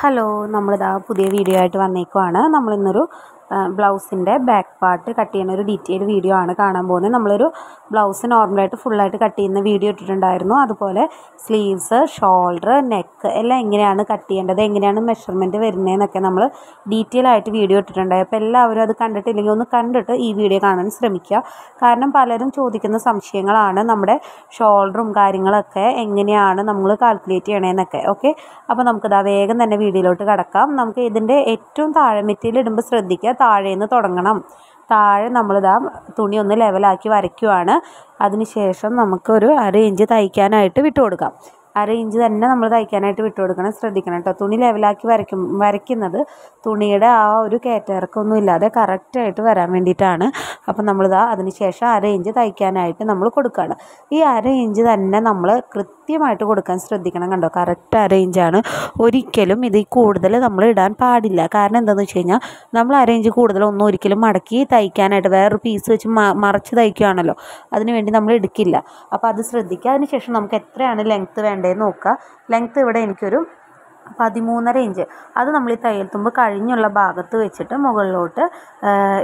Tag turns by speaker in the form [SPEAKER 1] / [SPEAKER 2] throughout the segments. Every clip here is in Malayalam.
[SPEAKER 1] ഹലോ നമ്മളിതാ പുതിയ വീഡിയോ ആയിട്ട് വന്നേക്കുവാണ് നമ്മളിന്നൊരു ബ്ലൗസിൻ്റെ ബാക്ക് പാർട്ട് കട്ട് ചെയ്യുന്ന ഒരു ഡീറ്റെയിൽഡ് വീഡിയോ ആണ് കാണാൻ പോകുന്നത് നമ്മളൊരു ബ്ലൗസ് നോർമലായിട്ട് ഫുള്ളായിട്ട് കട്ട് ചെയ്യുന്ന വീഡിയോ ഇട്ടിട്ടുണ്ടായിരുന്നു അതുപോലെ സ്ലീവ്സ് ഷോൾഡർ നെക്ക് എല്ലാം എങ്ങനെയാണ് കട്ട് ചെയ്യേണ്ടത് എങ്ങനെയാണ് മെഷർമെൻറ്റ് വരുന്നതെന്നൊക്കെ നമ്മൾ ഡീറ്റെയിൽ ആയിട്ട് വീഡിയോ ഇട്ടിട്ടുണ്ടായി അപ്പോൾ എല്ലാവരും അത് കണ്ടിട്ടില്ലെങ്കിൽ ഒന്ന് കണ്ടിട്ട് ഈ വീഡിയോ കാണാൻ ശ്രമിക്കുക കാരണം പലരും ചോദിക്കുന്ന സംശയങ്ങളാണ് നമ്മുടെ ഷോൾഡറും കാര്യങ്ങളൊക്കെ എങ്ങനെയാണ് നമ്മൾ കാൽക്കുലേറ്റ് ചെയ്യണേന്നൊക്കെ ഓക്കെ അപ്പോൾ നമുക്കിതാ വേഗം തന്നെ വീഡിയോയിലോട്ട് കടക്കാം നമുക്ക് ഇതിൻ്റെ ഏറ്റവും താഴെ മെറ്റീരിയൽ ഇടുമ്പോൾ ശ്രദ്ധിക്കുക താഴേന്ന് തുടങ്ങണം താഴെ നമ്മളിതാ തുണി ഒന്ന് ലെവലാക്കി വരയ്ക്കുവാണ് അതിനുശേഷം നമുക്കൊരു അര ഇഞ്ച് തയ്ക്കാനായിട്ട് വിട്ടു കൊടുക്കാം അര ഇഞ്ച് തന്നെ നമ്മൾ തയ്ക്കാനായിട്ട് വിട്ടു കൊടുക്കണം ശ്രദ്ധിക്കണം കേട്ടോ തുണി ലെവലാക്കി വരയ്ക്കും വരയ്ക്കുന്നത് തുണിയുടെ ആ ഒരു കയറ്റിറക്കൊന്നും ഇല്ലാതെ കറക്റ്റായിട്ട് വരാൻ വേണ്ടിയിട്ടാണ് അപ്പം നമ്മളിതാ അതിന് ശേഷം അര ഇഞ്ച് തയ്ക്കാനായിട്ട് നമ്മൾ കൊടുക്കുകയാണ് ഈ അര ഇഞ്ച് തന്നെ നമ്മൾ കൃത്യം കൃത്യമായിട്ട് കൊടുക്കാൻ ശ്രദ്ധിക്കണം കണ്ടോ കറക്റ്റ് അറേഞ്ചാണ് ഒരിക്കലും ഇത് കൂടുതൽ നമ്മൾ ഇടാൻ പാടില്ല കാരണം എന്താണെന്ന് വെച്ച് കഴിഞ്ഞാൽ നമ്മൾ അറേഞ്ച് കൂടുതൽ ഒന്നും ഒരിക്കലും മടക്കി തയ്ക്കാനായിട്ട് വേറൊരു പീസ് വെച്ച് മറച്ച് തയ്ക്കുകയാണല്ലോ അതിനുവേണ്ടി നമ്മൾ എടുക്കില്ല അപ്പോൾ അത് ശ്രദ്ധിക്കുക അതിന് ശേഷം നമുക്ക് എത്രയാണ് ലെങ്ത്ത് വേണ്ടതെന്ന് നോക്കുക ലെങ്ത്ത് ഇവിടെ എനിക്കൊരു പതിമൂന്നര ഇഞ്ച് അത് നമ്മൾ ഈ തയ്യൽ തുമ്പ് കഴിഞ്ഞുള്ള ഭാഗത്ത് വെച്ചിട്ട് മുകളിലോട്ട്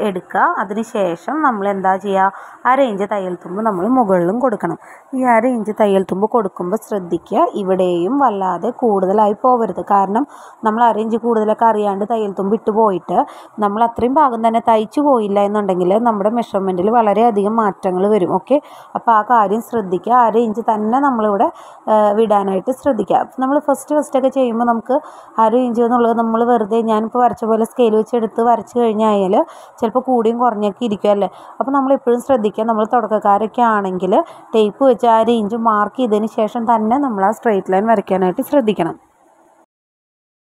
[SPEAKER 1] എടുക്കുക അതിന് ശേഷം നമ്മൾ എന്താ ചെയ്യുക അര ഇഞ്ച് തയ്യൽ തുമ്പ് നമ്മൾ മുകളിലും കൊടുക്കണം ഈ അര ഇഞ്ച് തയ്യൽ തുമ്പ് കൊടുക്കുമ്പോൾ ശ്രദ്ധിക്കുക ഇവിടെയും വല്ലാതെ കൂടുതലായി പോകരുത് കാരണം നമ്മൾ അര ഇഞ്ച് കൂടുതലൊക്കെ അറിയാണ്ട് തയ്യൽ തുമ്പ് ഇട്ട് പോയിട്ട് നമ്മൾ അത്രയും ഭാഗം തന്നെ തയ്ച്ചു പോയില്ല എന്നുണ്ടെങ്കിൽ നമ്മുടെ മെഷർമെൻറ്റിൽ വളരെയധികം മാറ്റങ്ങൾ വരും ഓക്കെ അപ്പോൾ ആ കാര്യം ശ്രദ്ധിക്കുക അര ഇഞ്ച് തന്നെ നമ്മളിവിടെ വിടാനായിട്ട് ശ്രദ്ധിക്കുക നമ്മൾ ഫസ്റ്റ് ഫസ്റ്റൊക്കെ ചെയ്യുമ്പോൾ നമുക്ക് അര ഇഞ്ച് എന്നുള്ളത് നമ്മൾ വെറുതെ ഞാനിപ്പോൾ വരച്ച പോലെ സ്കെയിൽ വെച്ചെടുത്ത് വരച്ച് കഴിഞ്ഞാൽ ചിലപ്പോൾ കൂടിയും കുറഞ്ഞൊക്കെ ഇരിക്കും അല്ലേ അപ്പോൾ നമ്മൾ എപ്പോഴും ശ്രദ്ധിക്കുക നമ്മൾ തുടക്കക്കാരൊക്കെ ആണെങ്കിൽ ടേപ്പ് വെച്ച് അര ഇഞ്ച് മാർക്ക് ചെയ്തതിന് ശേഷം തന്നെ നമ്മൾ ആ സ്ട്രെയിറ്റ് ലൈൻ വരയ്ക്കാനായിട്ട് ശ്രദ്ധിക്കണം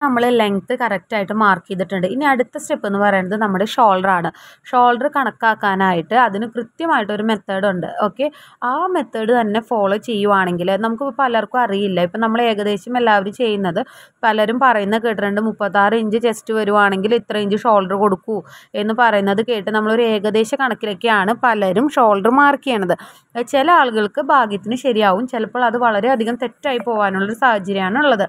[SPEAKER 1] നമ്മൾ ലെങ്ത്ത് കറക്റ്റായിട്ട് മാർക്ക് ചെയ്തിട്ടുണ്ട് ഇനി അടുത്ത സ്റ്റെപ്പ് എന്ന് പറയുന്നത് നമ്മുടെ ഷോൾഡർ ആണ് ഷോൾഡർ കണക്കാക്കാനായിട്ട് അതിന് കൃത്യമായിട്ടൊരു ഉണ്ട് ഓക്കെ ആ മെത്തേഡ് തന്നെ ഫോളോ ചെയ്യുവാണെങ്കിൽ നമുക്ക് പലർക്കും അറിയില്ല ഇപ്പം നമ്മൾ ഏകദേശം എല്ലാവരും ചെയ്യുന്നത് പലരും പറയുന്ന കേട്ടിട്ടുണ്ട് മുപ്പത്താറ് ഇഞ്ച് ചെസ്റ്റ് വരുവാണെങ്കിൽ ഇത്ര ഇഞ്ച് ഷോൾഡർ കൊടുക്കൂ എന്ന് പറയുന്നത് കേട്ട് നമ്മളൊരു ഏകദേശ കണക്കിലൊക്കെയാണ് പലരും ഷോൾഡർ മാർക്ക് ചെയ്യണത് ചില ആളുകൾക്ക് ഭാഗ്യത്തിന് ശരിയാവും ചിലപ്പോൾ അത് വളരെയധികം തെറ്റായി പോകാനുള്ളൊരു സാഹചര്യമാണ് ഉള്ളത്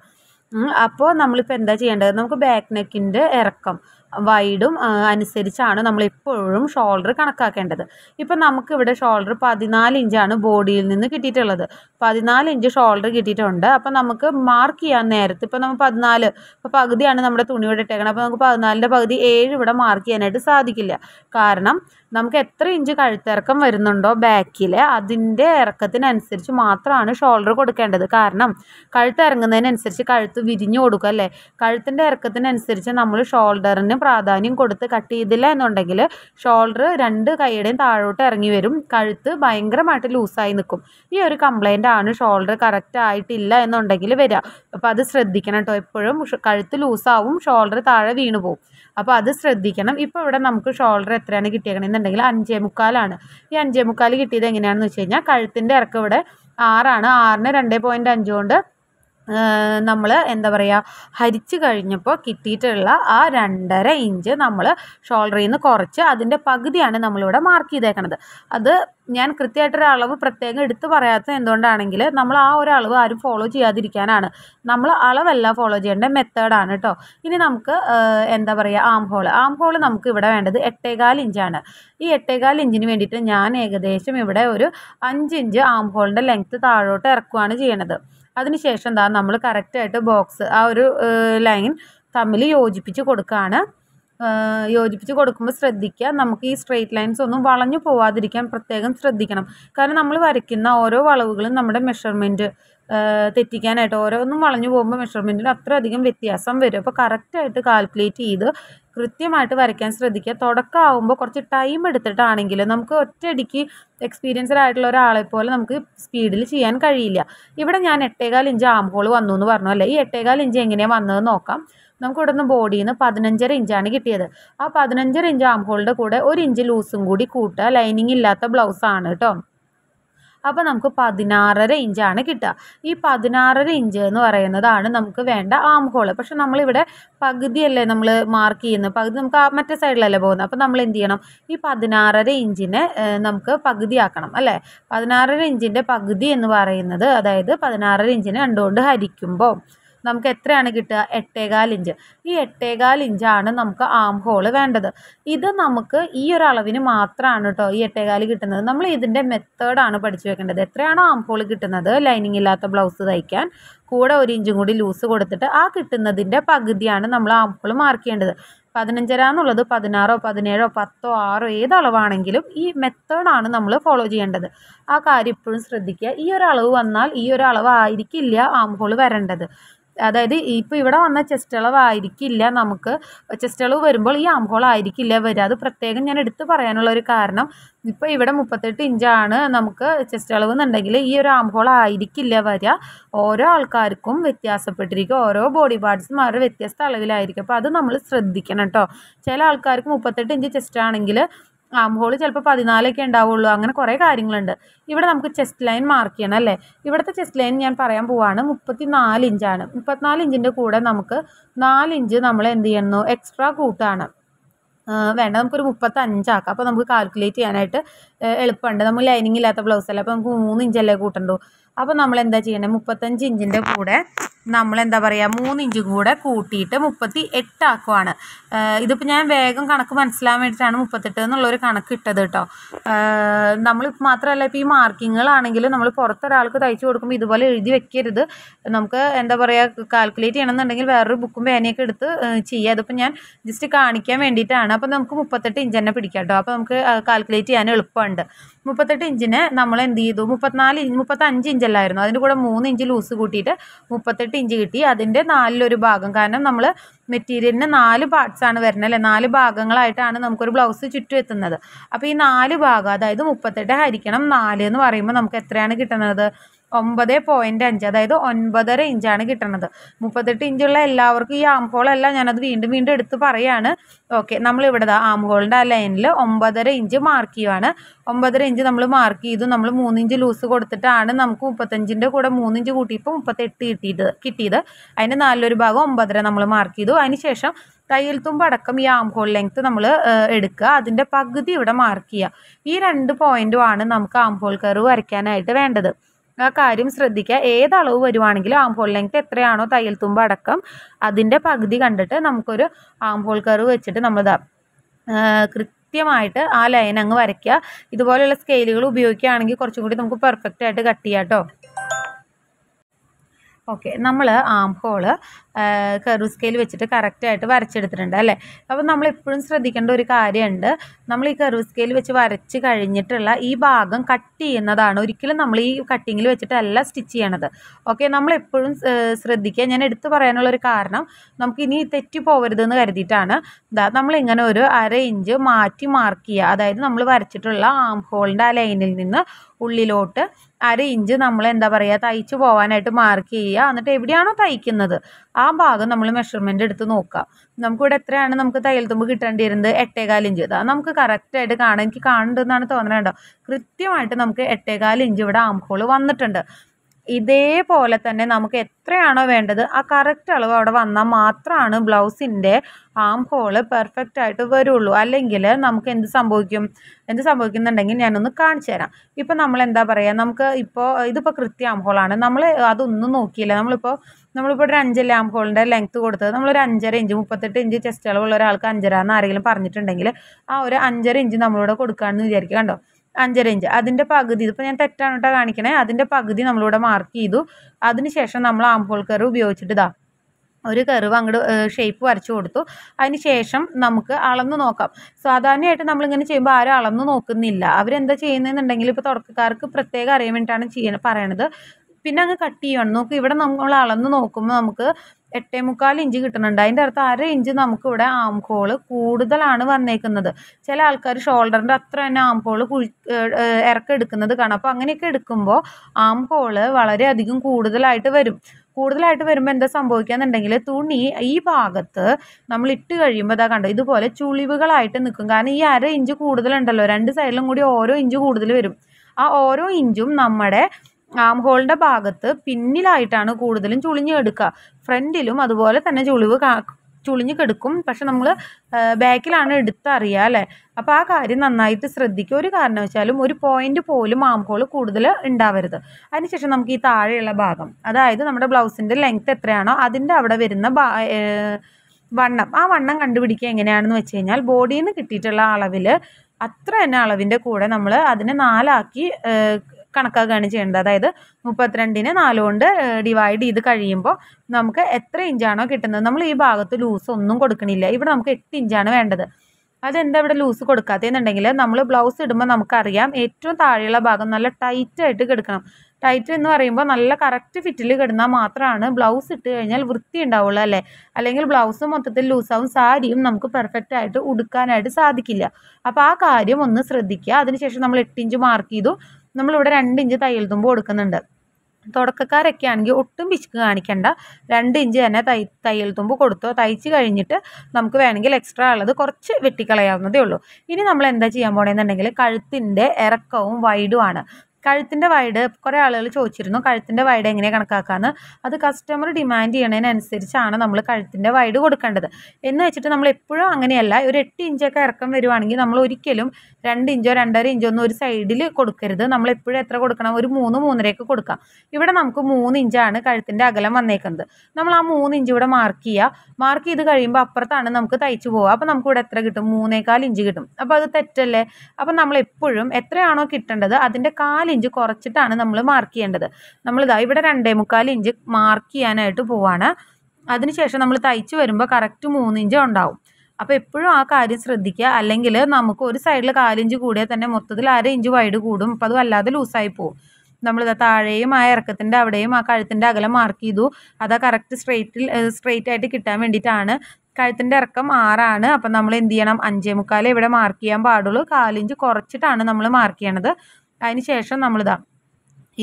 [SPEAKER 1] അപ്പോൾ നമ്മളിപ്പോൾ എന്താ ചെയ്യേണ്ടത് നമുക്ക് ബാക്ക് നെക്കിൻ്റെ ഇറക്കം വൈഡും അനുസരിച്ചാണ് നമ്മളെപ്പോഴും ഷോൾഡർ കണക്കാക്കേണ്ടത് ഇപ്പം നമുക്കിവിടെ ഷോൾഡർ പതിനാല് ഇഞ്ചാണ് ബോഡിയിൽ നിന്ന് കിട്ടിയിട്ടുള്ളത് പതിനാല് ഇഞ്ച് ഷോൾഡർ കിട്ടിയിട്ടുണ്ട് അപ്പം നമുക്ക് മാർക്ക് ചെയ്യാൻ നേരത്തെ ഇപ്പം നമ്മൾ പതിനാല് ഇപ്പം പകുതിയാണ് നമ്മുടെ തുണിയോടെ ഇട്ടേക്കണം അപ്പോൾ നമുക്ക് പതിനാലിൻ്റെ പകുതി ഏഴ് ഇവിടെ മാർക്ക് ചെയ്യാനായിട്ട് സാധിക്കില്ല കാരണം നമുക്ക് എത്ര ഇഞ്ച് കഴുത്തിറക്കം വരുന്നുണ്ടോ ബാക്കിൽ അതിൻ്റെ ഇറക്കത്തിനനുസരിച്ച് മാത്രമാണ് ഷോൾഡർ കൊടുക്കേണ്ടത് കാരണം കഴുത്ത് ഇറങ്ങുന്നതിനനുസരിച്ച് കഴുത്ത് വിരിഞ്ഞു കൊടുക്കുക അല്ലേ കഴുത്തിൻ്റെ ഇറക്കത്തിനനുസരിച്ച് നമ്മൾ ഷോൾഡറിന് പ്രാധാന്യം കൊടുത്ത് കട്ട് ചെയ്തില്ല എന്നുണ്ടെങ്കിൽ ഷോൾഡർ രണ്ട് കൈയുടെയും താഴോട്ട് ഇറങ്ങി വരും കഴുത്ത് ഭയങ്കരമായിട്ട് ലൂസായി നിൽക്കും ഈ ഒരു കംപ്ലൈൻ്റ് ആണ് ഷോൾഡർ കറക്റ്റ് ആയിട്ടില്ല എന്നുണ്ടെങ്കിൽ വരിക അപ്പോൾ അത് ശ്രദ്ധിക്കണം കേട്ടോ എപ്പോഴും കഴുത്ത് ലൂസാവും ഷോൾഡർ താഴെ വീണു പോവും അപ്പോൾ അത് ശ്രദ്ധിക്കണം ഇപ്പോൾ ഇവിടെ നമുക്ക് ഷോൾഡർ എത്രയാണ് കിട്ടിയേക്കണം എന്നുണ്ടെങ്കിൽ അഞ്ചേ മുക്കാലാണ് ഈ അഞ്ചേ മുക്കാൽ കിട്ടിയത് എങ്ങനെയാണെന്ന് വെച്ച് കഴിഞ്ഞാൽ കഴുത്തിൻ്റെ ഇറക്കം ഇവിടെ ആറാണ് ആറിന് രണ്ട് പോയിൻറ്റ് അഞ്ചുകൊണ്ട് നമ്മൾ എന്താ പറയുക ഹരിച്ച് കഴിഞ്ഞപ്പോൾ കിട്ടിയിട്ടുള്ള ആ രണ്ടര ഇഞ്ച് നമ്മൾ ഷോൾഡറിൽ നിന്ന് കുറച്ച് അതിൻ്റെ പകുതിയാണ് നമ്മളിവിടെ മാർക്ക് ചെയ്തേക്കണത് അത് ഞാൻ കൃത്യമായിട്ടൊരു അളവ് പ്രത്യേകം എടുത്തു പറയാത്തത് എന്തുകൊണ്ടാണെങ്കിൽ നമ്മൾ ആ ഒരു അളവ് ആരും ഫോളോ ചെയ്യാതിരിക്കാനാണ് നമ്മൾ അളവല്ല ഫോളോ ചെയ്യേണ്ട മെത്തേഡാണ് കേട്ടോ ഇനി നമുക്ക് എന്താ പറയുക ആം ഹോൾ ആം ഹോൾ നമുക്ക് ഇവിടെ വേണ്ടത് എട്ടേകാൽ ഇഞ്ചാണ് ഈ എട്ടേകാൽ ഇഞ്ചിന് വേണ്ടിയിട്ട് ഞാൻ ഏകദേശം ഇവിടെ ഒരു അഞ്ച് ഇഞ്ച് ആം ഹോളിൻ്റെ ലെങ്ത്ത് താഴോട്ട് ഇറക്കുകയാണ് ചെയ്യണത് അതിനുശേഷം എന്താ നമ്മൾ കറക്റ്റായിട്ട് ബോക്സ് ആ ഒരു ലൈൻ തമ്മിൽ യോജിപ്പിച്ച് കൊടുക്കുകയാണ് യോജിപ്പിച്ച് കൊടുക്കുമ്പോൾ ശ്രദ്ധിക്കുക നമുക്ക് ഈ സ്ട്രെയിറ്റ് ലൈൻസ് ഒന്നും വളഞ്ഞു പോവാതിരിക്കാൻ പ്രത്യേകം ശ്രദ്ധിക്കണം കാരണം നമ്മൾ വരയ്ക്കുന്ന ഓരോ വളവുകളും നമ്മുടെ മെഷർമെൻറ്റ് തെറ്റിക്കാനായിട്ട് ഓരോന്നും വളഞ്ഞു പോകുമ്പോൾ മെഷർമെൻറ്റിന് അത്രയധികം വ്യത്യാസം വരും അപ്പോൾ കറക്റ്റായിട്ട് കാൽക്കുലേറ്റ് ചെയ്ത് കൃത്യമായിട്ട് വരയ്ക്കാൻ ശ്രദ്ധിക്കുക തുടക്കമാകുമ്പോൾ കുറച്ച് ടൈം എടുത്തിട്ടാണെങ്കിലും നമുക്ക് ഒറ്റയടിക്ക് എക്സ്പീരിയൻസ്ഡ് ആയിട്ടുള്ള ഒരാളെ പോലെ നമുക്ക് സ്പീഡിൽ ചെയ്യാൻ കഴിയില്ല ഇവിടെ ഞാൻ എട്ടേകാൽ ഇഞ്ച് ആം ഹോൾ വന്നു എന്ന് പറഞ്ഞു അല്ലേ ഈ എട്ടേകാൽ ഇഞ്ച് എങ്ങനെയാണ് വന്നത് നോക്കാം നമുക്ക് ഇവിടുന്ന് ബോഡിയിൽ നിന്ന് പതിനഞ്ചര ഇഞ്ചാണ് കിട്ടിയത് ആ പതിനഞ്ചര ഇഞ്ച് ആം കൂടെ ഒരു ഇഞ്ച് ലൂസും കൂടി കൂട്ടുക ലൈനിങ് ഇല്ലാത്ത ബ്ലൗസാണ് കേട്ടോ അപ്പോൾ നമുക്ക് പതിനാറര ഇഞ്ചാണ് കിട്ടുക ഈ പതിനാറര ഇഞ്ച് എന്ന് പറയുന്നതാണ് നമുക്ക് വേണ്ട ആം ഹോൾ പക്ഷെ നമ്മളിവിടെ പകുതിയല്ലേ നമ്മൾ മാർക്ക് ചെയ്യുന്നത് പകുതി നമുക്ക് മറ്റേ സൈഡിലല്ലേ പോകുന്നത് അപ്പോൾ നമ്മൾ എന്ത് ചെയ്യണം ഈ പതിനാറര ഇഞ്ചിനെ നമുക്ക് പകുതിയാക്കണം അല്ലേ പതിനാറര ഇഞ്ചിൻ്റെ പകുതി എന്ന് പറയുന്നത് അതായത് പതിനാറര ഇഞ്ചിനെ രണ്ടുകൊണ്ട് ഹരിക്കുമ്പോൾ നമുക്ക് എത്രയാണ് കിട്ടുക എട്ടേകാൽ ഇഞ്ച് ഈ എട്ടേകാൽ ഇഞ്ചാണ് നമുക്ക് ആം ഹോൾ വേണ്ടത് ഇത് നമുക്ക് ഈ ഒരു അളവിന് മാത്രമാണ് കേട്ടോ ഈ എട്ടേകാൽ കിട്ടുന്നത് നമ്മൾ ഇതിൻ്റെ മെത്തേഡാണ് പഠിച്ചു വെക്കേണ്ടത് എത്രയാണോ ആം ഹോൾ കിട്ടുന്നത് ലൈനിങ് ഇല്ലാത്ത ബ്ലൗസ് തയ്ക്കാൻ കൂടെ ഒരു ഇഞ്ചും കൂടി ലൂസ് കൊടുത്തിട്ട് ആ കിട്ടുന്നതിൻ്റെ പകുതിയാണ് നമ്മൾ ആം ഹോൾ മാർക്ക് ചെയ്യേണ്ടത് പതിനഞ്ചര എന്നുള്ളത് പതിനാറോ പതിനേഴോ പത്തോ ആറോ ഏത് അളവാണെങ്കിലും ഈ മെത്തേഡാണ് നമ്മൾ ഫോളോ ചെയ്യേണ്ടത് ആ കാര്യം ഇപ്പോഴും ശ്രദ്ധിക്കുക ഈ ഒരളവ് അളവ് വന്നാൽ ഈ ഒരു അളവ് ആയിരിക്കില്ല ആം ഹോൾ വരേണ്ടത് അതായത് ഇപ്പം ഇവിടെ വന്ന ചെസ്റ്റ് അളവ് ആയിരിക്കില്ല നമുക്ക് ചെസ്റ്റ് അളവ് വരുമ്പോൾ ഈ ആംഹോൾ ആയിരിക്കില്ല വരിക അത് പ്രത്യേകം ഞാൻ എടുത്തു പറയാനുള്ള ഒരു കാരണം ഇപ്പം ഇവിടെ മുപ്പത്തെട്ട് ഇഞ്ചാണ് നമുക്ക് ചെസ്റ്റ് അളവ് എന്നുണ്ടെങ്കിൽ ഈ ഒരു ആംഹോൾ ആയിരിക്കില്ല വരിക ഓരോ ആൾക്കാർക്കും വ്യത്യാസപ്പെട്ടിരിക്കും ഓരോ ബോഡി പാർട്സും അവരുടെ വ്യത്യസ്ത അളവിലായിരിക്കും അപ്പോൾ അത് നമ്മൾ ശ്രദ്ധിക്കണം കേട്ടോ ചില ആൾക്കാർക്ക് മുപ്പത്തെട്ട് ഇഞ്ച് ചെസ്റ്റ് ആണെങ്കിൽ ആം ഹോള് ചിലപ്പോൾ പതിനാലൊക്കെ ഉണ്ടാവുള്ളൂ അങ്ങനെ കുറേ കാര്യങ്ങളുണ്ട് ഇവിടെ നമുക്ക് ചെസ്റ്റ് ലൈൻ മാർക്ക് ചെയ്യണം അല്ലേ ഇവിടുത്തെ ചെസ്റ്റ് ലൈൻ ഞാൻ പറയാൻ പോവാണ് മുപ്പത്തി നാല് ഇഞ്ചാണ് മുപ്പത്തിനാല് ഇഞ്ചിൻ്റെ കൂടെ നമുക്ക് നാല് ഇഞ്ച് നമ്മൾ എന്ത് ചെയ്യുന്നു എക്സ്ട്രാ കൂട്ടാണ് വേണ്ട നമുക്കൊരു മുപ്പത്തഞ്ചാക്കാം അപ്പോൾ നമുക്ക് കാൽക്കുലേറ്റ് ചെയ്യാനായിട്ട് എളുപ്പമുണ്ട് നമ്മൾ ലൈനിങ് ഇല്ലാത്ത ബ്ലൗസ് അല്ലേ അപ്പോൾ നമുക്ക് മൂന്ന് ഇഞ്ചല്ലേ കൂട്ടണ്ടു അപ്പോൾ നമ്മൾ എന്താ ചെയ്യണേ മുപ്പത്തഞ്ച് ഇഞ്ചിൻ്റെ കൂടെ നമ്മൾ എന്താ പറയുക മൂന്നിഞ്ചും കൂടെ കൂട്ടിയിട്ട് മുപ്പത്തി എട്ടാക്കുവാണ് ഇതിപ്പോൾ ഞാൻ വേഗം കണക്ക് മനസ്സിലാകാൻ വേണ്ടിയിട്ടാണ് മുപ്പത്തെട്ട് എന്നുള്ളൊരു കണക്ക് ഇട്ടത് കേട്ടോ നമ്മൾ മാത്രമല്ല ഇപ്പോൾ ഈ മാർക്കിങ്ങുകളാണെങ്കിലും നമ്മൾ പുറത്തൊരാൾക്ക് തയ്ച്ചു കൊടുക്കുമ്പോൾ ഇതുപോലെ എഴുതി വെക്കരുത് നമുക്ക് എന്താ പറയുക കാൽക്കുലേറ്റ് ചെയ്യണമെന്നുണ്ടെങ്കിൽ വേറൊരു ബുക്കും പേനയൊക്കെ എടുത്ത് ചെയ്യുക അതിപ്പോൾ ഞാൻ ജസ്റ്റ് കാണിക്കാൻ വേണ്ടിയിട്ടാണ് അപ്പോൾ നമുക്ക് മുപ്പത്തെട്ട് ഇഞ്ച് തന്നെ പിടിക്കാം കേട്ടോ അപ്പോൾ നമുക്ക് കാൽക്കുലേറ്റ് ചെയ്യാൻ എളുപ്പമുണ്ട് മുപ്പത്തെട്ട് ഇഞ്ചിന് നമ്മൾ എന്ത് ചെയ്തു മുപ്പത്തിനാല് ഇഞ്ച് മുപ്പത്തഞ്ച് ഇഞ്ചല്ലായിരുന്നു അതിൻ്റെ കൂടെ മൂന്ന് ഇഞ്ച് ലൂസ് കൂട്ടിയിട്ട് മുപ്പത്തെട്ട് ഇഞ്ച് കിട്ടി അതിൻ്റെ നാലിലൊരു ഭാഗം കാരണം നമ്മൾ മെറ്റീരിയലിന് നാല് പാർട്സാണ് വരുന്നത് അല്ലേ നാല് ഭാഗങ്ങളായിട്ടാണ് നമുക്കൊരു ബ്ലൗസ് ചുറ്റും എത്തുന്നത് അപ്പോൾ ഈ നാല് ഭാഗം അതായത് മുപ്പത്തെട്ട് ഹരിക്കണം നാല് എന്ന് പറയുമ്പോൾ നമുക്ക് എത്രയാണ് കിട്ടുന്നത് ഒമ്പത് പോയിന്റ് അഞ്ച് അതായത് ഒൻപതര ഇഞ്ചാണ് കിട്ടുന്നത് മുപ്പത്തെട്ട് ഇഞ്ചുള്ള എല്ലാവർക്കും ഈ ആം ഹോൾ അല്ല ഞാനത് വീണ്ടും വീണ്ടും എടുത്ത് പറയാണ് ഓക്കെ നമ്മൾ ആം ഹോളിൻ്റെ ആ ലൈനിൽ ഒമ്പതര ഇഞ്ച് മാർക്ക് ചെയ്യുവാണ് ഒമ്പതര ഇഞ്ച് നമ്മൾ മാർക്ക് ചെയ്തു നമ്മൾ മൂന്നിഞ്ച് ലൂസ് കൊടുത്തിട്ടാണ് നമുക്ക് മുപ്പത്തഞ്ചിൻ്റെ കൂടെ മൂന്നിഞ്ച് കൂട്ടിയപ്പോൾ മുപ്പത്തെട്ട് കിട്ടിയത് കിട്ടിയത് അതിൻ്റെ നാലൊരു ഭാഗം ഒമ്പതര നമ്മൾ മാർക്ക് ചെയ്തു അതിന് ശേഷം തയ്യൽ തുമ്പ് അടക്കം ഈ ആം ഹോൾ ലെങ്ത്ത് നമ്മൾ എടുക്കുക അതിൻ്റെ പകുതി ഇവിടെ മാർക്ക് ചെയ്യുക ഈ രണ്ട് പോയിൻറ്റുമാണ് നമുക്ക് ആം ഹോൾ കർവ് വരയ്ക്കാനായിട്ട് വേണ്ടത് കാര്യം ശ്രദ്ധിക്കുക ഏത് അളവ് വരുവാണെങ്കിലും ആംഹോൾ ലെങ്ത് എത്രയാണോ തയ്യൽ തുമ്പ് അടക്കം അതിൻ്റെ പകുതി കണ്ടിട്ട് നമുക്കൊരു ആംഹോൾ ഹോൾ വെച്ചിട്ട് വെച്ചിട്ട് നമ്മളിതാ കൃത്യമായിട്ട് ആ ലൈൻ അങ്ങ് വരയ്ക്കുക ഇതുപോലെയുള്ള സ്കെയിലുകൾ ഉപയോഗിക്കുകയാണെങ്കിൽ കുറച്ചും കൂടി നമുക്ക് പെർഫെക്റ്റ് ആയിട്ട് കട്ട് ചെയ്യാം കേട്ടോ ഓക്കെ നമ്മൾ ആം ഹോള് കർവ് സ്കെയിൽ വെച്ചിട്ട് കറക്റ്റായിട്ട് വരച്ചെടുത്തിട്ടുണ്ട് അല്ലേ അപ്പോൾ നമ്മൾ എപ്പോഴും ശ്രദ്ധിക്കേണ്ട ഒരു കാര്യമുണ്ട് നമ്മൾ ഈ കർവ് സ്കെയിൽ വെച്ച് വരച്ച് കഴിഞ്ഞിട്ടുള്ള ഈ ഭാഗം കട്ട് ചെയ്യുന്നതാണ് ഒരിക്കലും നമ്മൾ ഈ കട്ടിങ്ങിൽ വെച്ചിട്ടല്ല സ്റ്റിച്ച് ചെയ്യണത് ഓക്കെ നമ്മൾ എപ്പോഴും ശ്രദ്ധിക്കുക ഞാൻ എടുത്തു പറയാനുള്ള ഒരു കാരണം നമുക്ക് ഇനി തെറ്റി പോകരുതെന്ന് കരുതിയിട്ടാണ് ഇതാ നമ്മളിങ്ങനെ ഒരു അര ഇഞ്ച് മാറ്റി മാർക്ക് ചെയ്യുക അതായത് നമ്മൾ വരച്ചിട്ടുള്ള ആം ഹോളിൻ്റെ ആ ലൈനിൽ നിന്ന് ഉള്ളിലോട്ട് അര ഇഞ്ച് നമ്മൾ എന്താ പറയുക തയ്ച്ചു പോകാനായിട്ട് മാർക്ക് ചെയ്യുക എന്നിട്ട് എവിടെയാണോ തയ്ക്കുന്നത് ആ ഭാഗം നമ്മൾ മെഷർമെൻ്റ് എടുത്ത് നോക്കുക നമുക്കിവിടെ എത്രയാണ് നമുക്ക് തയ്യൽ തുമ്പ് കിട്ടേണ്ടിയിരുന്നത് എട്ടേകാൽ ഇഞ്ച് ഇതാ നമുക്ക് കറക്റ്റായിട്ട് കാണാൻ എനിക്ക് കാണുന്നുണ്ടെന്നാണ് തോന്നണേണ്ടോ കൃത്യമായിട്ട് നമുക്ക് എട്ടേകാൽ ഇഞ്ച് ഇവിടെ ആംഹോൾ വന്നിട്ടുണ്ട് ഇതേപോലെ തന്നെ നമുക്ക് എത്രയാണോ വേണ്ടത് ആ കറക്റ്റ് അളവ് അവിടെ വന്നാൽ മാത്രമാണ് ബ്ലൗസിൻ്റെ ആം ഹോള് പെർഫെക്റ്റ് ആയിട്ട് വരുള്ളൂ അല്ലെങ്കിൽ നമുക്ക് എന്ത് സംഭവിക്കും എന്ത് സംഭവിക്കുന്നുണ്ടെങ്കിൽ ഞാനൊന്ന് കാണിച്ചു തരാം ഇപ്പോൾ നമ്മൾ എന്താ പറയുക നമുക്ക് ഇപ്പോൾ ഇതിപ്പോൾ കൃത്യ ആം ഹോളാണ് നമ്മൾ അതൊന്നും നോക്കിയില്ല നമ്മളിപ്പോൾ നമ്മളിപ്പോൾ ഒരു അഞ്ചല്ല ആം ഹോളിൻ്റെ ലെങ്ത്ത് കൊടുത്തത് നമ്മളൊരു അഞ്ചര ഇഞ്ച് മുപ്പത്തെട്ട് ഇഞ്ച് ചെസ്റ്റ് അളവുള്ള ഒരാൾക്ക് അഞ്ചര എന്ന് ആരെങ്കിലും പറഞ്ഞിട്ടുണ്ടെങ്കിൽ ആ ഒരു അഞ്ചര ഇഞ്ച് നമ്മളിവിടെ കൊടുക്കുകയാണെന്ന് വിചാരിക്കുക കണ്ടോ അഞ്ചര ഇഞ്ച് അതിൻ്റെ പകുതി ഇതിപ്പോൾ ഞാൻ തെറ്റാണ് കേട്ടോ കാണിക്കണേ അതിൻ്റെ പകുതി നമ്മളിവിടെ മാർക്ക് ചെയ്തു അതിനുശേഷം നമ്മൾ ആമ്പോൾ കറി ഉപയോഗിച്ചിട്ട് ഇതാ ഒരു കർവ് അങ്ങോട്ട് ഷേപ്പ് വരച്ചു കൊടുത്തു അതിന് ശേഷം നമുക്ക് അളന്ന് നോക്കാം സാധാരണയായിട്ട് നമ്മളിങ്ങനെ ചെയ്യുമ്പോൾ ആരും അളന്ന് നോക്കുന്നില്ല അവരെന്താ ചെയ്യുന്നതെന്നുണ്ടെങ്കിൽ ഇപ്പോൾ തുടക്കക്കാർക്ക് പ്രത്യേകം അറിയാൻ വേണ്ടിയിട്ടാണ് ചെയ്യണ പറയണത് പിന്നെ അങ്ങ് കട്ട് ചെയ്യണം നോക്കും ഇവിടെ നമ്മൾ അളന്ന് നോക്കുമ്പോൾ നമുക്ക് എട്ടേ മുക്കാൽ ഇഞ്ച് കിട്ടുന്നുണ്ട് അതിൻ്റെ അർത്ഥം അര ഇഞ്ച് നമുക്കിവിടെ ആം ഹോൾ കൂടുതലാണ് വന്നേക്കുന്നത് ചില ആൾക്കാർ ഷോൾഡറിൻ്റെ അത്ര തന്നെ ആം ഹോൾ കുഴി ഇറക്കം എടുക്കുന്നത് കാണാം അപ്പോൾ അങ്ങനെയൊക്കെ എടുക്കുമ്പോൾ ആം ഹോൾ വളരെയധികം കൂടുതലായിട്ട് വരും കൂടുതലായിട്ട് വരുമ്പോൾ എന്താ സംഭവിക്കാന്നുണ്ടെങ്കിൽ തുണി ഈ ഭാഗത്ത് നമ്മൾ ഇട്ട് കഴിയുമ്പോൾ ഇതാ കണ്ടോ ഇതുപോലെ ചുളിവുകളായിട്ട് നിൽക്കും കാരണം ഈ അര ഇഞ്ച് കൂടുതലുണ്ടല്ലോ രണ്ട് സൈഡിലും കൂടി ഓരോ ഇഞ്ച് കൂടുതൽ വരും ആ ഓരോ ഇഞ്ചും നമ്മുടെ ആം ഹോളിൻ്റെ ഭാഗത്ത് പിന്നിലായിട്ടാണ് കൂടുതലും ചുളിഞ്ഞ് എടുക്കുക ഫ്രണ്ടിലും അതുപോലെ തന്നെ ചുളിവ് ചുളിഞ്ഞ് കിടക്കും പക്ഷെ നമ്മൾ ബാക്കിലാണ് എടുത്തറിയുക അല്ലേ അപ്പോൾ ആ കാര്യം നന്നായിട്ട് ശ്രദ്ധിക്കുക ഒരു കാരണവശാലും ഒരു പോയിന്റ് പോലും ആം ഹോൾ കൂടുതൽ ഉണ്ടാവരുത് അതിനുശേഷം നമുക്ക് ഈ താഴെയുള്ള ഭാഗം അതായത് നമ്മുടെ ബ്ലൗസിൻ്റെ ലെങ്ത് എത്രയാണോ അതിൻ്റെ അവിടെ വരുന്ന വണ്ണം ആ വണ്ണം കണ്ടുപിടിക്കുക എങ്ങനെയാണെന്ന് വെച്ച് കഴിഞ്ഞാൽ ബോഡിയിൽ നിന്ന് കിട്ടിയിട്ടുള്ള അളവിൽ അത്ര തന്നെ അളവിൻ്റെ കൂടെ നമ്മൾ അതിനെ നാലാക്കി കണക്കാക്കുകയാണ് ചെയ്യേണ്ടത് അതായത് മുപ്പത്തിരണ്ടിന് നാല് കൊണ്ട് ഡിവൈഡ് ചെയ്ത് കഴിയുമ്പോൾ നമുക്ക് എത്ര ഇഞ്ചാണോ കിട്ടുന്നത് നമ്മൾ ഈ ഭാഗത്ത് ലൂസ് ഒന്നും കൊടുക്കണില്ല ഇവിടെ നമുക്ക് എട്ട് ഇഞ്ചാണ് വേണ്ടത് അതെന്താ ഇവിടെ ലൂസ് കൊടുക്കാത്തതെന്നുണ്ടെങ്കിൽ നമ്മൾ ബ്ലൗസ് ഇടുമ്പോൾ നമുക്കറിയാം ഏറ്റവും താഴെയുള്ള ഭാഗം നല്ല ടൈറ്റായിട്ട് കിടക്കണം ടൈറ്റ് എന്ന് പറയുമ്പോൾ നല്ല കറക്റ്റ് ഫിറ്റിൽ കിടന്നാൽ മാത്രമാണ് ബ്ലൗസ് ഇട്ട് കഴിഞ്ഞാൽ വൃത്തി ഉണ്ടാവുള്ളൂ അല്ലേ അല്ലെങ്കിൽ ബ്ലൗസ് മൊത്തത്തിൽ ലൂസാവും സാരിയും നമുക്ക് പെർഫെക്റ്റ് ആയിട്ട് ഉടുക്കാനായിട്ട് സാധിക്കില്ല അപ്പോൾ ആ കാര്യം ഒന്ന് ശ്രദ്ധിക്കുക അതിനുശേഷം നമ്മൾ എട്ടിഞ്ച് ഇഞ്ച് മാർക്ക് ചെയ്തു നമ്മളിവിടെ രണ്ട് ഇഞ്ച് തയ്യൽ തുമ്പ് കൊടുക്കുന്നുണ്ട് തുടക്കക്കാരൊക്കെ ആണെങ്കിൽ ഒട്ടും പിശുക്ക് കാണിക്കേണ്ട രണ്ട് ഇഞ്ച് തന്നെ തൈ തയ്യൽ തുമ്പ് കൊടുത്തോ തയ്ച്ച് കഴിഞ്ഞിട്ട് നമുക്ക് വേണമെങ്കിൽ എക്സ്ട്രാ ഉള്ളത് കുറച്ച് വെട്ടിക്കളയാവുന്നതേ ഉള്ളൂ ഇനി നമ്മൾ എന്താ ചെയ്യാൻ പോണേന്നുണ്ടെങ്കിൽ കഴുത്തിൻ്റെ ഇറക്കവും വൈഡുമാണ് കഴുത്തിൻ്റെ വൈഡ് കുറേ ആളുകൾ ചോദിച്ചിരുന്നു കഴുത്തിൻ്റെ വൈഡ് എങ്ങനെ കണക്കാക്കാമെന്ന് അത് കസ്റ്റമർ ഡിമാൻഡ് ചെയ്യണതിനനുസരിച്ചാണ് നമ്മൾ കഴുത്തിൻ്റെ വൈഡ് കൊടുക്കേണ്ടത് എന്ന് വെച്ചിട്ട് നമ്മൾ എപ്പോഴും അങ്ങനെയല്ല ഒരു എട്ട് ഇഞ്ചൊക്കെ ഇറക്കം വരുവാണെങ്കിൽ നമ്മൾ ഒരിക്കലും രണ്ട് ഇഞ്ചോ രണ്ടര ഇഞ്ചോ ഒന്നും ഒരു സൈഡിൽ കൊടുക്കരുത് നമ്മൾ എപ്പോഴും എത്ര കൊടുക്കണം ഒരു മൂന്ന് മൂന്നരയ്ക്ക് കൊടുക്കാം ഇവിടെ നമുക്ക് മൂന്ന് ഇഞ്ചാണ് കഴുത്തിൻ്റെ അകലം വന്നേക്കുന്നത് നമ്മൾ ആ മൂന്ന് ഇഞ്ച് ഇവിടെ മാർക്ക് ചെയ്യുക മാർക്ക് ചെയ്ത് കഴിയുമ്പോൾ അപ്പുറത്താണ് നമുക്ക് തയ്ച്ചു പോവുക അപ്പോൾ നമുക്ക് ഇവിടെ എത്ര കിട്ടും മൂന്നേക്കാൽ ഇഞ്ച് കിട്ടും അപ്പോൾ അത് തെറ്റല്ലേ അപ്പോൾ നമ്മൾ എപ്പോഴും എത്രയാണോ കിട്ടേണ്ടത് അതിൻ്റെ കാൽ ഇഞ്ച് കുറച്ചിട്ടാണ് നമ്മൾ മാർക്ക് ചെയ്യേണ്ടത് നമ്മളിതാ ഇവിടെ രണ്ടേ മുക്കാൽ ഇഞ്ച് മാർക്ക് ചെയ്യാനായിട്ട് പോവാണ് അതിനുശേഷം നമ്മൾ തയ്ച്ച് വരുമ്പോൾ കറക്റ്റ് മൂന്ന് ഇഞ്ച് ഉണ്ടാവും അപ്പോൾ എപ്പോഴും ആ കാര്യം ശ്രദ്ധിക്കുക അല്ലെങ്കിൽ നമുക്ക് ഒരു സൈഡിൽ കാലിഞ്ച് കൂടിയാൽ തന്നെ മൊത്തത്തിൽ അര ഇഞ്ച് വൈഡ് കൂടും അപ്പോൾ അത് വല്ലാതെ ലൂസായി പോകും നമ്മളിത് താഴെയും ആ ഇറക്കത്തിൻ്റെ അവിടെയും ആ കഴുത്തിൻ്റെ അകലം മാർക്ക് ചെയ്തു അതാ കറക്റ്റ് സ്ട്രെയിറ്റിൽ സ്ട്രെയിറ്റ് ആയിട്ട് കിട്ടാൻ വേണ്ടിയിട്ടാണ് കഴുത്തിൻ്റെ ഇറക്കം ആറാണ് അപ്പം നമ്മൾ എന്ത് ചെയ്യണം അഞ്ചേ മുക്കാലേ ഇവിടെ മാർക്ക് ചെയ്യാൻ പാടുള്ളൂ കാലിഞ്ച് കുറച്ചിട്ടാണ് നമ്മൾ മാർക്ക് ചെയ്യണത് അതിന് ശേഷം നമ്മളിതാ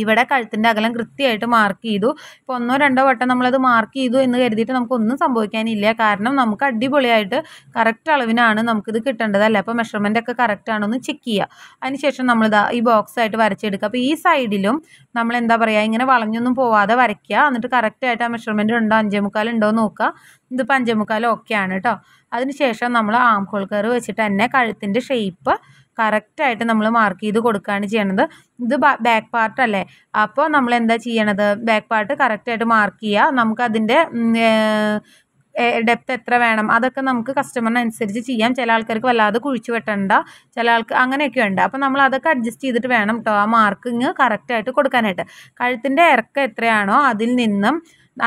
[SPEAKER 1] ഇവിടെ കഴുത്തിൻ്റെ അകലം കൃത്യമായിട്ട് മാർക്ക് ചെയ്തു ഇപ്പോൾ ഒന്നോ രണ്ടോ വട്ടം നമ്മളത് മാർക്ക് ചെയ്തു എന്ന് കരുതിയിട്ട് നമുക്കൊന്നും സംഭവിക്കാനില്ല കാരണം നമുക്ക് അടിപൊളിയായിട്ട് കറക്റ്റ് അളവിനാണ് നമുക്കിത് കിട്ടേണ്ടതല്ലേ അപ്പോൾ മെഷർമെൻ്റ് ഒക്കെ കറക്റ്റ് ആണോന്ന് ചെക്ക് ചെയ്യുക അതിനുശേഷം നമ്മളിതാ ഈ ബോക്സ് ആയിട്ട് വരച്ചെടുക്കുക അപ്പോൾ ഈ സൈഡിലും നമ്മൾ എന്താ പറയുക ഇങ്ങനെ വളഞ്ഞൊന്നും പോവാതെ വരയ്ക്കുക എന്നിട്ട് കറക്റ്റായിട്ട് ആ മെഷർമെൻ്റ് ഉണ്ടോ അഞ്ചേ മുക്കാലുണ്ടോ നോക്കുക ഇതിപ്പോൾ അഞ്ചേ മുക്കാലും ആണ് കേട്ടോ അതിനുശേഷം നമ്മൾ ആം കയറ് വെച്ചിട്ട് തന്നെ കഴുത്തിൻ്റെ ഷേപ്പ് കറക്റ്റായിട്ട് നമ്മൾ മാർക്ക് ചെയ്ത് കൊടുക്കുകയാണ് ചെയ്യണത് ഇത് ബാക്ക് പാർട്ട് അല്ലേ അപ്പോൾ നമ്മൾ എന്താ ചെയ്യണത് ബാക്ക് പാർട്ട് കറക്റ്റായിട്ട് മാർക്ക് ചെയ്യുക നമുക്കതിൻ്റെ ഡെപ്ത് എത്ര വേണം അതൊക്കെ നമുക്ക് കസ്റ്റമറിനനുസരിച്ച് ചെയ്യാം ചില ആൾക്കാർക്ക് വല്ലാതെ കുഴിച്ചു വെട്ടണ്ട ചില ആൾക്ക് അങ്ങനെയൊക്കെ ഉണ്ട് അപ്പോൾ നമ്മൾ അതൊക്കെ അഡ്ജസ്റ്റ് ചെയ്തിട്ട് വേണം കേട്ടോ ആ മാർക്കിങ് കറക്റ്റായിട്ട് കൊടുക്കാനായിട്ട് കഴുത്തിൻ്റെ ഇറക്കം എത്രയാണോ അതിൽ നിന്നും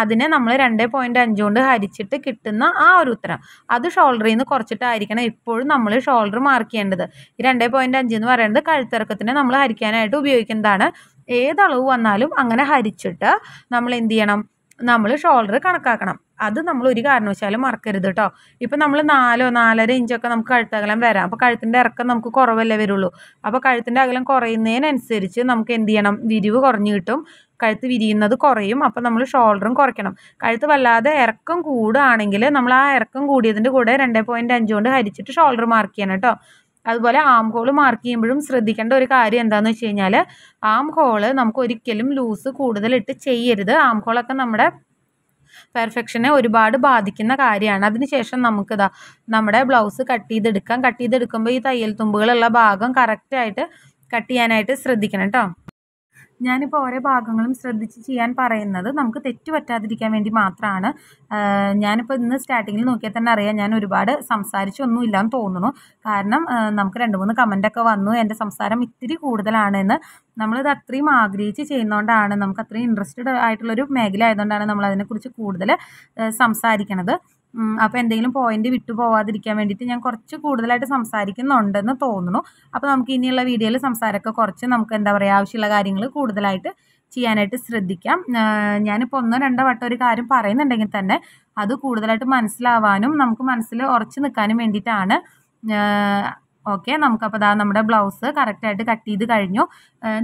[SPEAKER 1] അതിനെ നമ്മൾ രണ്ട് പോയിൻറ്റ് അഞ്ച് കൊണ്ട് ഹരിച്ചിട്ട് കിട്ടുന്ന ആ ഒരു ഉത്തരം അത് ഷോൾഡറിൽ നിന്ന് കുറച്ചിട്ടായിരിക്കണം ഇപ്പോഴും നമ്മൾ ഷോൾഡർ മാർക്ക് ചെയ്യേണ്ടത് ഈ രണ്ട് പോയിൻറ്റ് അഞ്ച് എന്ന് പറയുന്നത് കഴുത്തിറക്കത്തിനെ നമ്മൾ ഹരിക്കാനായിട്ട് ഉപയോഗിക്കുന്നതാണ് ഏതളവ് വന്നാലും അങ്ങനെ ഹരിച്ചിട്ട് നമ്മൾ എന്ത് ചെയ്യണം നമ്മൾ ഷോൾഡർ കണക്കാക്കണം അത് നമ്മൾ ഒരു കാരണവശാലും മറക്കരുത് കേട്ടോ ഇപ്പം നമ്മൾ നാലോ നാലര ഇഞ്ചൊക്കെ നമുക്ക് കഴുത്തകലം വരാം അപ്പോൾ കഴുത്തിൻ്റെ ഇറക്കം നമുക്ക് കുറവല്ലേ വരുള്ളൂ അപ്പോൾ കഴുത്തിൻ്റെ അകലം കുറയുന്നതിനനുസരിച്ച് നമുക്ക് എന്ത് ചെയ്യണം വിരിവ് കുറഞ്ഞു കിട്ടും കഴുത്ത് വിരിയുന്നത് കുറയും അപ്പോൾ നമ്മൾ ഷോൾഡറും കുറയ്ക്കണം കഴുത്ത് വല്ലാതെ ഇറക്കം കൂടുകയാണെങ്കിൽ നമ്മൾ ആ ഇറക്കം കൂടിയതിൻ്റെ കൂടെ രണ്ടേ പോയിൻറ്റ് അഞ്ച് കൊണ്ട് ഹരിച്ചിട്ട് ഷോൾഡർ മാർക്ക് ചെയ്യണം കേട്ടോ അതുപോലെ ആം ഹോൾ മാർക്ക് ചെയ്യുമ്പോഴും ശ്രദ്ധിക്കേണ്ട ഒരു കാര്യം എന്താന്ന് വെച്ച് കഴിഞ്ഞാൽ ആം ഹോള് നമുക്ക് ഒരിക്കലും ലൂസ് കൂടുതലിട്ട് ചെയ്യരുത് ആം ഹോളൊക്കെ നമ്മുടെ പെർഫെക്ഷനെ ഒരുപാട് ബാധിക്കുന്ന കാര്യമാണ് അതിനുശേഷം നമുക്കിതാ നമ്മുടെ ബ്ലൗസ് കട്ട് ചെയ്തെടുക്കാം കട്ട് ചെയ്തെടുക്കുമ്പോൾ ഈ തയ്യൽ തുമ്പുകളുള്ള ഭാഗം കറക്റ്റായിട്ട് കട്ട് ചെയ്യാനായിട്ട് ശ്രദ്ധിക്കണം കേട്ടോ ഞാനിപ്പോൾ ഓരോ ഭാഗങ്ങളും ശ്രദ്ധിച്ച് ചെയ്യാൻ പറയുന്നത് നമുക്ക് തെറ്റ് പറ്റാതിരിക്കാൻ വേണ്ടി മാത്രമാണ് ഞാനിപ്പോൾ ഇന്ന് സ്റ്റാർട്ടിങ്ങിൽ നോക്കിയാൽ തന്നെ അറിയാം ഞാൻ ഒരുപാട് സംസാരിച്ചൊന്നുമില്ല എന്ന് തോന്നുന്നു കാരണം നമുക്ക് രണ്ട് മൂന്ന് കമൻ്റൊക്കെ വന്നു എൻ്റെ സംസാരം ഇത്തിരി കൂടുതലാണെന്ന് നമ്മളിത് അത്രയും ആഗ്രഹിച്ച് ചെയ്യുന്നതുകൊണ്ടാണ് നമുക്ക് അത്രയും ഇൻട്രസ്റ്റഡ് ആയിട്ടുള്ളൊരു മേഖല ആയതുകൊണ്ടാണ് നമ്മൾ അതിനെക്കുറിച്ച് കൂടുതൽ സംസാരിക്കണത് അപ്പോൾ എന്തെങ്കിലും പോയിന്റ് വിട്ടു പോവാതിരിക്കാൻ വേണ്ടിയിട്ട് ഞാൻ കുറച്ച് കൂടുതലായിട്ട് സംസാരിക്കുന്നുണ്ടെന്ന് തോന്നുന്നു അപ്പോൾ നമുക്ക് ഇനിയുള്ള വീഡിയോയിൽ സംസാരമൊക്കെ കുറച്ച് നമുക്ക് എന്താ പറയുക ആവശ്യമുള്ള കാര്യങ്ങൾ കൂടുതലായിട്ട് ചെയ്യാനായിട്ട് ശ്രദ്ധിക്കാം ഞാനിപ്പോൾ ഒന്നോ രണ്ടോ വട്ടം ഒരു കാര്യം പറയുന്നുണ്ടെങ്കിൽ തന്നെ അത് കൂടുതലായിട്ട് മനസ്സിലാവാനും നമുക്ക് മനസ്സിൽ ഉറച്ചു നിൽക്കാനും വേണ്ടിയിട്ടാണ് ഓക്കെ നമുക്കപ്പോൾ ദാ നമ്മുടെ ബ്ലൗസ് കറക്റ്റായിട്ട് കട്ട് ചെയ്ത് കഴിഞ്ഞു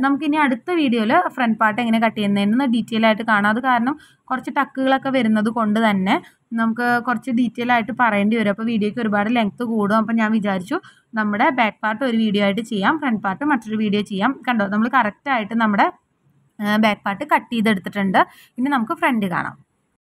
[SPEAKER 1] നമുക്കിനി അടുത്ത വീഡിയോയിൽ ഫ്രണ്ട് പാർട്ട് എങ്ങനെ കട്ട് ചെയ്യുന്നതെന്ന് ഡീറ്റെയിൽ ആയിട്ട് കാണാം അത് കാരണം കുറച്ച് ടക്കുകളൊക്കെ വരുന്നത് കൊണ്ട് തന്നെ നമുക്ക് കുറച്ച് ഡീറ്റെയിൽ ആയിട്ട് പറയേണ്ടി വരും അപ്പോൾ വീഡിയോയ്ക്ക് ഒരുപാട് ലെങ്ത് കൂടും അപ്പോൾ ഞാൻ വിചാരിച്ചു നമ്മുടെ ബാക്ക് പാർട്ട് ഒരു വീഡിയോ ആയിട്ട് ചെയ്യാം ഫ്രണ്ട് പാർട്ട് മറ്റൊരു വീഡിയോ ചെയ്യാം കണ്ടോ നമ്മൾ കറക്റ്റായിട്ട് നമ്മുടെ ബാക്ക് പാർട്ട് കട്ട് ചെയ്തെടുത്തിട്ടുണ്ട് ഇനി നമുക്ക് ഫ്രണ്ട് കാണാം